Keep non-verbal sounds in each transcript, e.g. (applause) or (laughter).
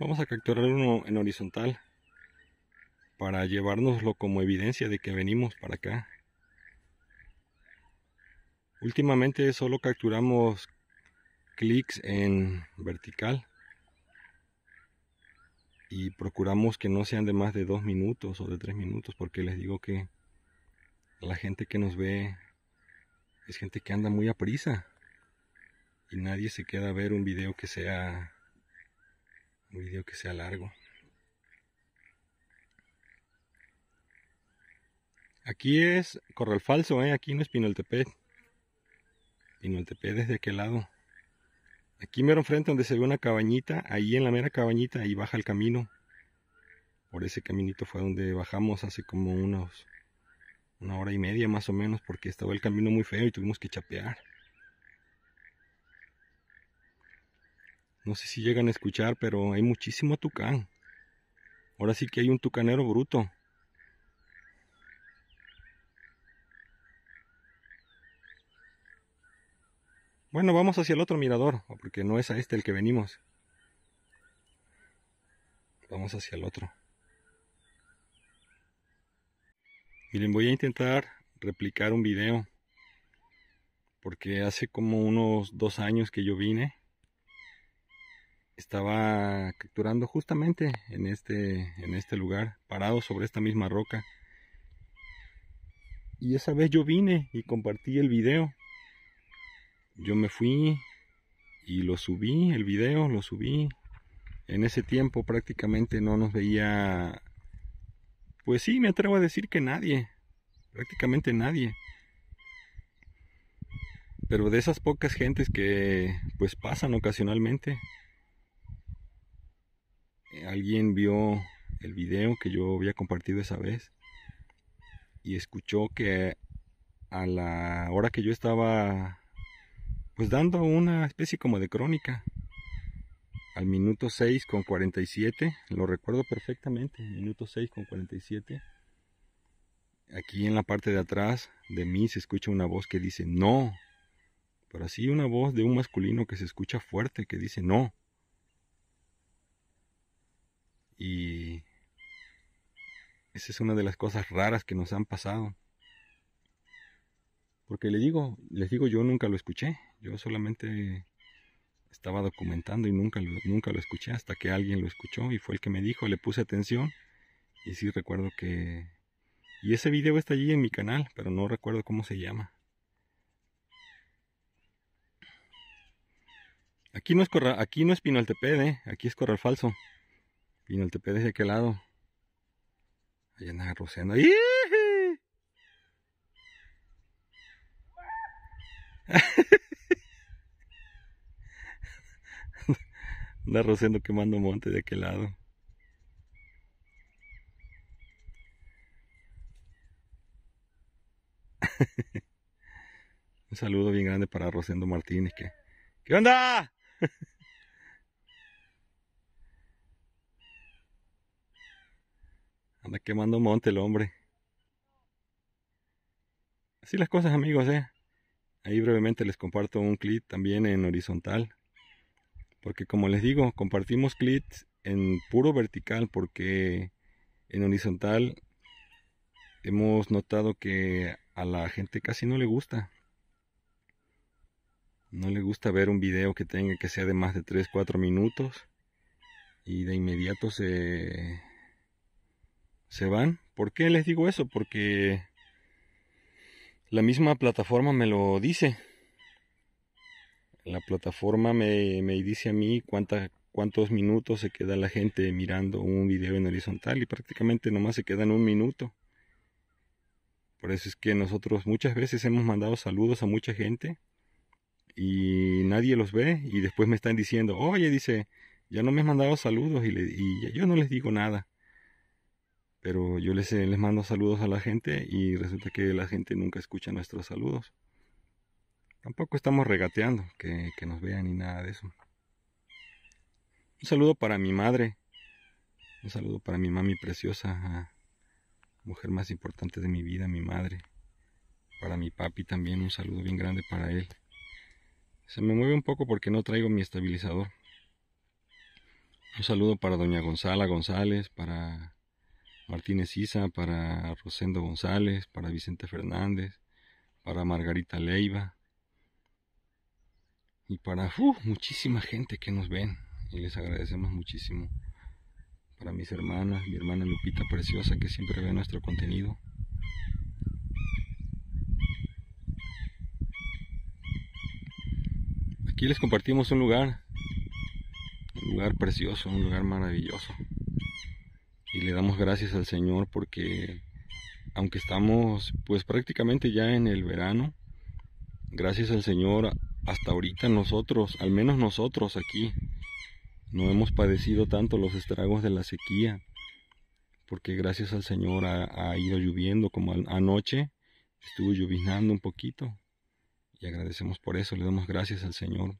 Vamos a capturar uno en horizontal para llevárnoslo como evidencia de que venimos para acá. Últimamente solo capturamos clics en vertical y procuramos que no sean de más de dos minutos o de tres minutos porque les digo que la gente que nos ve es gente que anda muy a prisa y nadie se queda a ver un video que sea un video que sea largo. Aquí es Corral Falso, eh, aquí no es Pinoltepec. Pinoltepec desde aquel lado. Aquí mero enfrente donde se ve una cabañita, ahí en la mera cabañita, ahí baja el camino. Por ese caminito fue donde bajamos hace como unos una hora y media más o menos porque estaba el camino muy feo y tuvimos que chapear. No sé si llegan a escuchar, pero hay muchísimo tucán. Ahora sí que hay un tucanero bruto. Bueno, vamos hacia el otro mirador, porque no es a este el que venimos. Vamos hacia el otro. Miren, voy a intentar replicar un video, porque hace como unos dos años que yo vine estaba capturando justamente en este, en este lugar, parado sobre esta misma roca. Y esa vez yo vine y compartí el video. Yo me fui y lo subí, el video lo subí. En ese tiempo prácticamente no nos veía, pues sí, me atrevo a decir que nadie, prácticamente nadie. Pero de esas pocas gentes que pues pasan ocasionalmente, eh, alguien vio el video que yo había compartido esa vez y escuchó que a la hora que yo estaba pues dando una especie como de crónica al minuto 6 con 47 lo recuerdo perfectamente minuto 6 con 47 aquí en la parte de atrás de mí se escucha una voz que dice no pero así una voz de un masculino que se escucha fuerte que dice no y esa es una de las cosas raras que nos han pasado. Porque le digo, les digo, yo nunca lo escuché. Yo solamente estaba documentando y nunca lo, nunca lo escuché hasta que alguien lo escuchó y fue el que me dijo, le puse atención y sí recuerdo que... Y ese video está allí en mi canal, pero no recuerdo cómo se llama. Aquí no es, corral, aquí no es ¿eh? aquí es Corral Falso. ¿el TPD de aquel lado. Allá (laughs) anda Rosendo. anda Rosendo quemando monte de aquel lado. (laughs) Un saludo bien grande para Rosendo Martínez que... ¿Qué onda? (laughs) Anda quemando monte el hombre. Así las cosas amigos, eh. Ahí brevemente les comparto un clip también en horizontal. Porque como les digo, compartimos clips en puro vertical porque en horizontal hemos notado que a la gente casi no le gusta. No le gusta ver un video que tenga que sea de más de 3-4 minutos. Y de inmediato se, se van. ¿Por qué les digo eso? Porque la misma plataforma me lo dice. La plataforma me, me dice a mí cuánta, cuántos minutos se queda la gente mirando un video en horizontal y prácticamente nomás se queda en un minuto. Por eso es que nosotros muchas veces hemos mandado saludos a mucha gente y nadie los ve y después me están diciendo, oye, dice, ya no me has mandado saludos y, le, y yo no les digo nada pero yo eh, les, mando saludos a la gente y resulta que la gente nunca escucha nuestros saludos. Tampoco estamos regateando que, que nos vean ni nada de eso. Un saludo para mi madre, un saludo para mi mami preciosa, ah, mujer más importante de mi vida, mi madre. Para mi papi también un saludo bien grande para él. Se me mueve un poco porque no traigo mi estabilizador. Un saludo para doña Gonzala González, para Martínez Isa, para Rosendo González, para Vicente Fernández, para Margarita Leiva y para muchísima gente que nos ven y les agradecemos muchísimo. Para mis hermanas, mi hermana Lupita Preciosa que siempre ve nuestro contenido. Aquí les compartimos un lugar, un lugar precioso, un lugar maravilloso le damos gracias al Señor porque aunque estamos pues prácticamente ya en el verano, gracias al Señor hasta ahorita nosotros, al menos nosotros aquí, no hemos padecido tanto los estragos de la sequía, porque gracias al Señor ha, ido lloviendo, como anoche estuvo lloviznando un poquito, y agradecemos por eso, le damos gracias al Señor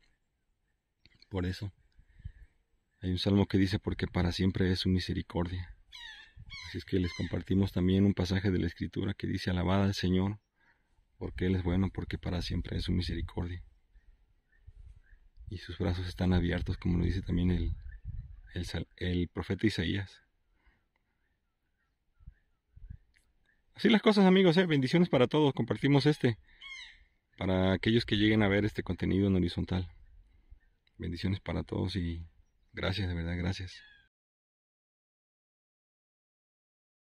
por eso. Hay un salmo que dice, porque para siempre es su misericordia. Así es que les compartimos también un pasaje de la Escritura que dice, alabada al Señor, porque Él es bueno, porque para siempre es su misericordia. Y sus brazos están abiertos, como lo dice también el, el, profeta Isaías. Así las cosas amigos, ¿eh? bendiciones para todos, compartimos este, para aquellos que lleguen a ver este contenido en horizontal. Bendiciones para todos y gracias, de verdad, gracias.